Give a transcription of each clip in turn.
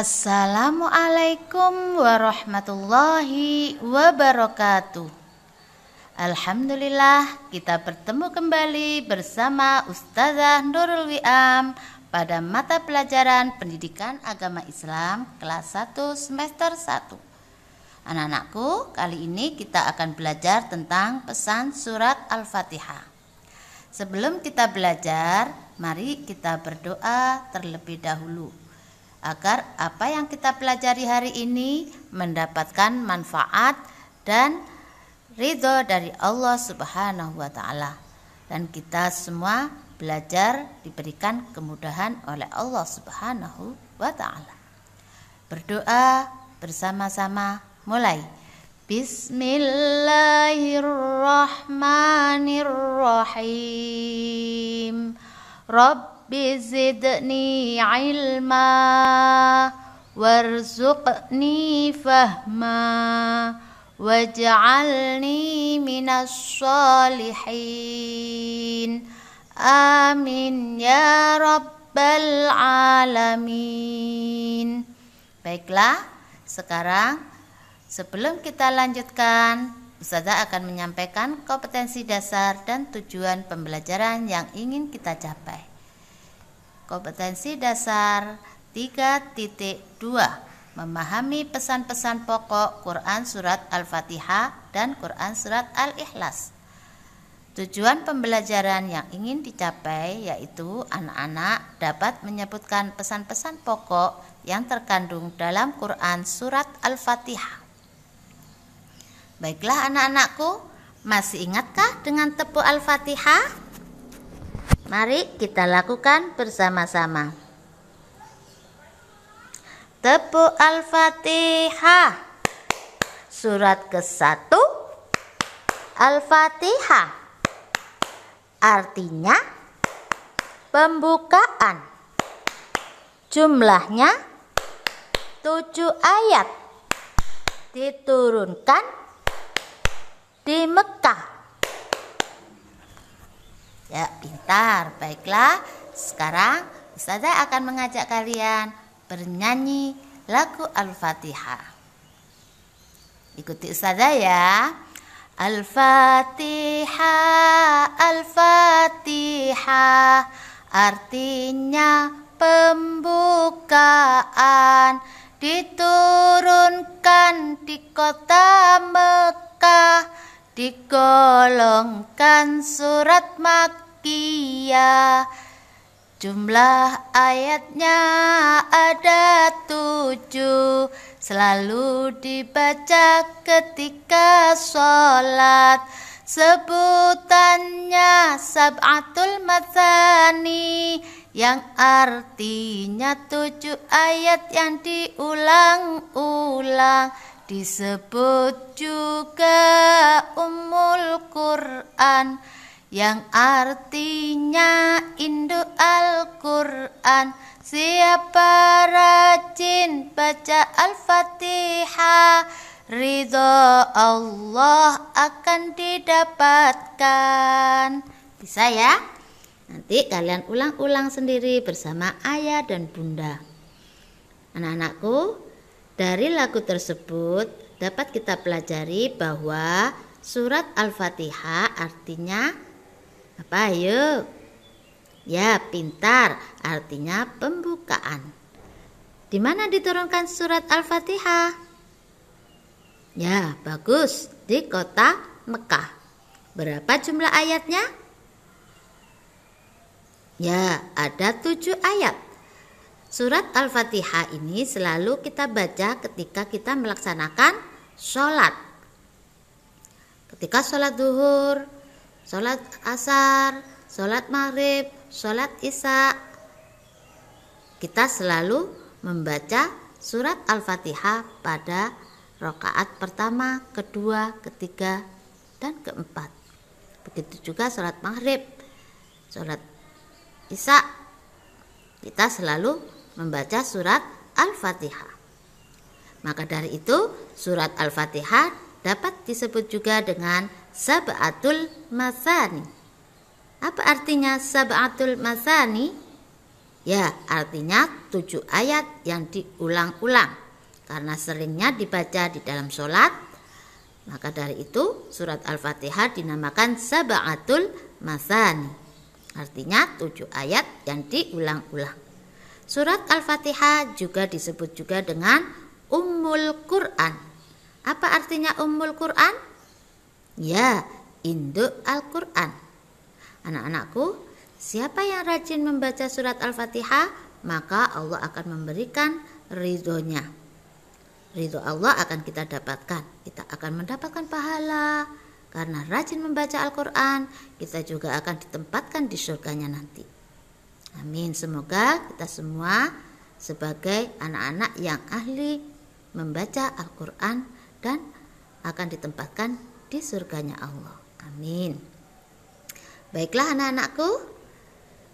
Assalamualaikum warahmatullahi wabarakatuh. Alhamdulillah, kita bertemu kembali bersama Ustazah Nurul Wiam pada mata pelajaran Pendidikan Agama Islam kelas 1 semester 1. Anak-anakku, kali ini kita akan belajar tentang pesan surat Al-Fatihah. Sebelum kita belajar, mari kita berdoa terlebih dahulu agar apa yang kita pelajari hari ini mendapatkan manfaat dan ridho dari Allah Subhanahu wa Ta'ala, dan kita semua belajar diberikan kemudahan oleh Allah Subhanahu wa Ta'ala. Berdoa bersama-sama mulai. Bismillahirrahmanirrahim. Rabb رب زدني علما وارزقني فهما واجعلني من الصالحين amin ya rabbal alamin baiklah sekarang sebelum kita lanjutkan Ustazah akan menyampaikan kompetensi dasar dan tujuan pembelajaran yang ingin kita capai. Kompetensi dasar 3.2 memahami pesan-pesan pokok Quran surat Al-Fatihah dan Quran surat Al-Ikhlas. Tujuan pembelajaran yang ingin dicapai yaitu anak-anak dapat menyebutkan pesan-pesan pokok yang terkandung dalam Quran Surat Al-Fatihah. Baiklah anak-anakku, masih ingatkah dengan tepuk Al-Fatihah? Mari kita lakukan bersama-sama. Tepuk Al-Fatihah. Surat ke-1 Al-Fatihah. Artinya pembukaan. Jumlahnya 7 ayat. Diturunkan di Mekah Ya, pintar. Baiklah, sekarang Ustazah akan mengajak kalian bernyanyi lagu Al-Fatihah. Ikuti Ustazah ya. Al-Fatihah, Al-Fatihah artinya pembukaan diturunkan di kota Mekah digolongkan surat Makkiyah Jumlah ayatnya ada tujuh Selalu dibaca ketika sholat Sebutannya sab'atul matani Yang artinya tujuh ayat yang diulang-ulang Disebut juga umul Quran yang artinya induk Al-Quran. Siapa rajin baca Al-Fatihah, ridho Allah akan didapatkan. Bisa ya? Nanti kalian ulang-ulang sendiri bersama ayah dan bunda. Anak-anakku, dari lagu tersebut dapat kita pelajari bahwa surat Al-Fatihah artinya apa yuk? Ya, pintar artinya pembukaan. Di mana diturunkan surat Al-Fatihah? Ya, bagus. Di kota Mekah. Berapa jumlah ayatnya? Ya, ada tujuh ayat. Surat Al-Fatihah ini selalu kita baca ketika kita melaksanakan sholat. Ketika sholat duhur, sholat asar, sholat maghrib, sholat isya, kita selalu membaca surat Al-Fatihah pada rokaat pertama, kedua, ketiga, dan keempat. Begitu juga sholat maghrib, sholat isya, kita selalu membaca surat Al-Fatihah. Maka dari itu, surat Al-Fatihah dapat disebut juga dengan Sab'atul Masani. Apa artinya Sab'atul Masani? Ya, artinya tujuh ayat yang diulang-ulang karena seringnya dibaca di dalam sholat. Maka dari itu, surat Al-Fatihah dinamakan Sab'atul Masani. Artinya tujuh ayat yang diulang-ulang. Surat Al-Fatihah juga disebut juga dengan Ummul Quran. Apa artinya Ummul Quran? Ya, induk Al-Quran. Anak-anakku, siapa yang rajin membaca surat Al-Fatihah, maka Allah akan memberikan ridhonya. Ridho Allah akan kita dapatkan. Kita akan mendapatkan pahala, karena rajin membaca Al-Quran, kita juga akan ditempatkan di surganya nanti. Amin. Semoga kita semua sebagai anak-anak yang ahli membaca Al-Quran dan akan ditempatkan di surganya Allah. Amin. Baiklah anak-anakku,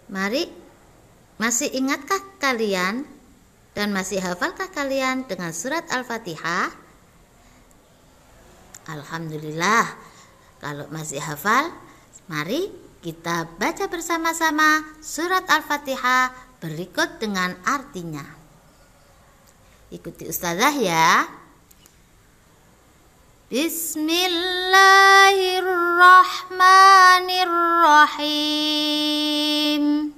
mari masih ingatkah kalian dan masih hafalkah kalian dengan surat Al-Fatihah? Alhamdulillah, kalau masih hafal, mari kita baca bersama-sama surat Al-Fatihah berikut dengan artinya. Ikuti ustazah ya. Bismillahirrahmanirrahim.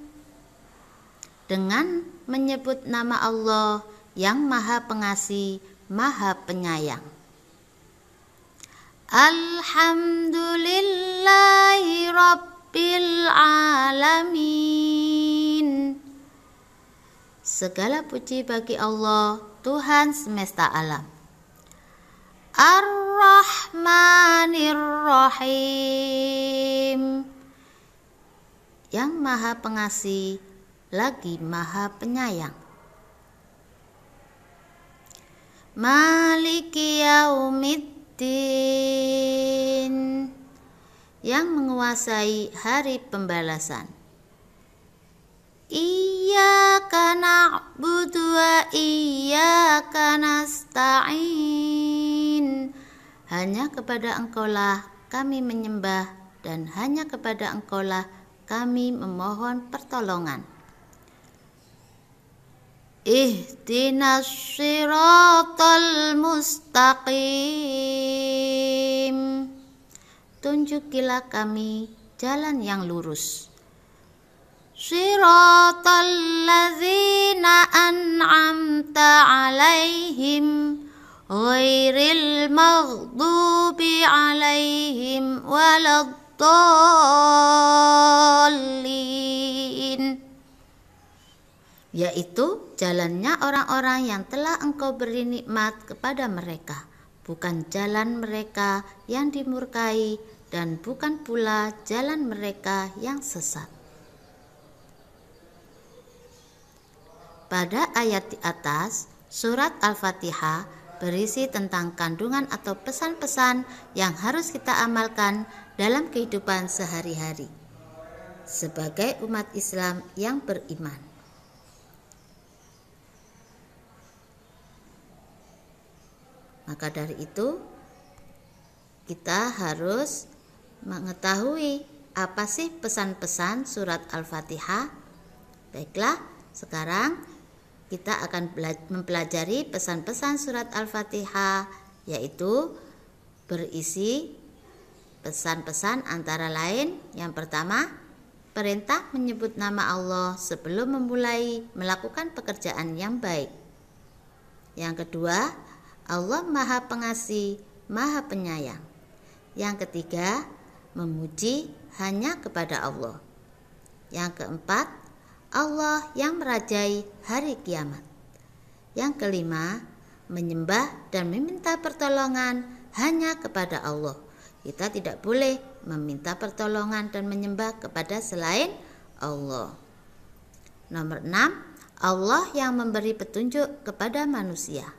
Dengan menyebut nama Allah yang Maha Pengasih, Maha Penyayang. Alhamdulillahirrahmanirrahim rabbil alamin Segala puji bagi Allah Tuhan semesta alam Ar-Rahmanir-Rahim Yang Maha Pengasih lagi Maha Penyayang Maliki Yaumiddin yang menguasai hari pembalasan. karena na'budu wa karena stain. Hanya kepada Engkaulah kami menyembah dan hanya kepada Engkaulah kami memohon pertolongan. Ihdinas siratal mustaqim tunjukilah kami jalan yang lurus. Siratal ladzina an'amta 'alaihim ghairil maghdubi 'alaihim waladdallin yaitu jalannya orang-orang yang telah engkau beri nikmat kepada mereka bukan jalan mereka yang dimurkai, dan bukan pula jalan mereka yang sesat. Pada ayat di atas, surat Al-Fatihah berisi tentang kandungan atau pesan-pesan yang harus kita amalkan dalam kehidupan sehari-hari sebagai umat Islam yang beriman. Maka dari itu kita harus mengetahui apa sih pesan-pesan surat Al-Fatihah. Baiklah, sekarang kita akan mempelajari pesan-pesan surat Al-Fatihah yaitu berisi pesan-pesan antara lain yang pertama perintah menyebut nama Allah sebelum memulai melakukan pekerjaan yang baik. Yang kedua, Allah Maha Pengasih, Maha Penyayang. Yang ketiga, memuji hanya kepada Allah. Yang keempat, Allah yang merajai hari kiamat. Yang kelima, menyembah dan meminta pertolongan hanya kepada Allah. Kita tidak boleh meminta pertolongan dan menyembah kepada selain Allah. Nomor enam, Allah yang memberi petunjuk kepada manusia.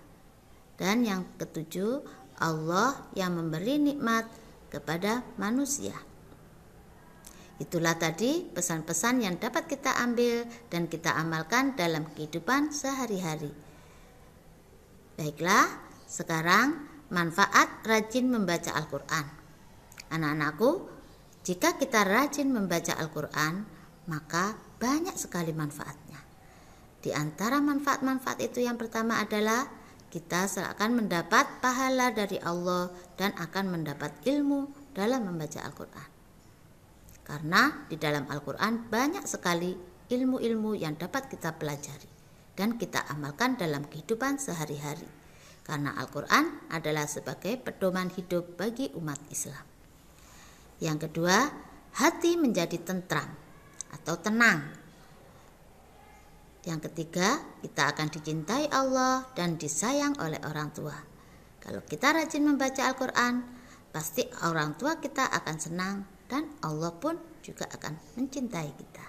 Dan yang ketujuh, Allah yang memberi nikmat kepada manusia. Itulah tadi pesan-pesan yang dapat kita ambil dan kita amalkan dalam kehidupan sehari-hari. Baiklah, sekarang manfaat rajin membaca Al-Quran. Anak-anakku, jika kita rajin membaca Al-Quran, maka banyak sekali manfaatnya. Di antara manfaat-manfaat itu yang pertama adalah kita akan mendapat pahala dari Allah dan akan mendapat ilmu dalam membaca Al-Quran. Karena di dalam Al-Quran banyak sekali ilmu-ilmu yang dapat kita pelajari dan kita amalkan dalam kehidupan sehari-hari. Karena Al-Quran adalah sebagai pedoman hidup bagi umat Islam. Yang kedua, hati menjadi tentram atau tenang yang ketiga, kita akan dicintai Allah dan disayang oleh orang tua. Kalau kita rajin membaca Al-Quran, pasti orang tua kita akan senang dan Allah pun juga akan mencintai kita.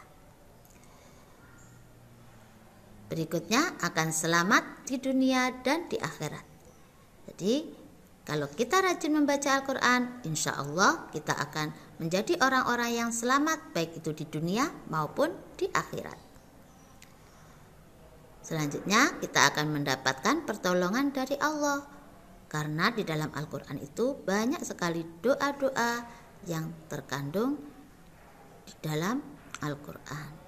Berikutnya akan selamat di dunia dan di akhirat. Jadi, kalau kita rajin membaca Al-Quran, insya Allah kita akan menjadi orang-orang yang selamat, baik itu di dunia maupun di akhirat. Selanjutnya, kita akan mendapatkan pertolongan dari Allah, karena di dalam Al-Quran itu banyak sekali doa-doa yang terkandung di dalam Al-Quran.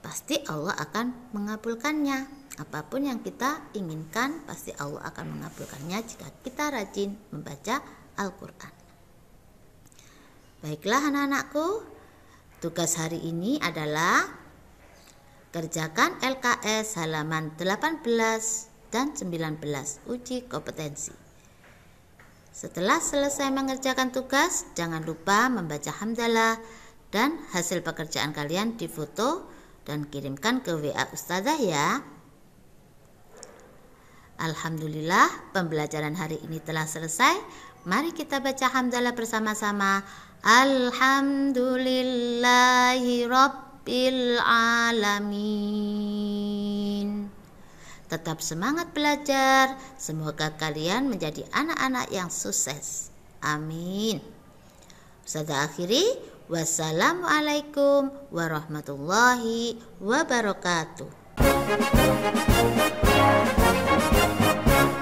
Pasti Allah akan mengabulkannya. Apapun yang kita inginkan, pasti Allah akan mengabulkannya jika kita rajin membaca Al-Quran. Baiklah, anak-anakku, tugas hari ini adalah Kerjakan LKS halaman 18 dan 19 uji kompetensi. Setelah selesai mengerjakan tugas, jangan lupa membaca hamdalah dan hasil pekerjaan kalian difoto dan kirimkan ke WA Ustazah ya. Alhamdulillah, pembelajaran hari ini telah selesai. Mari kita baca hamdalah bersama-sama. Alhamdulillahirrahmanirrahim rabbil alamin Tetap semangat belajar, semoga kalian menjadi anak-anak yang sukses. Amin. Saya akhiri, wassalamualaikum warahmatullahi wabarakatuh.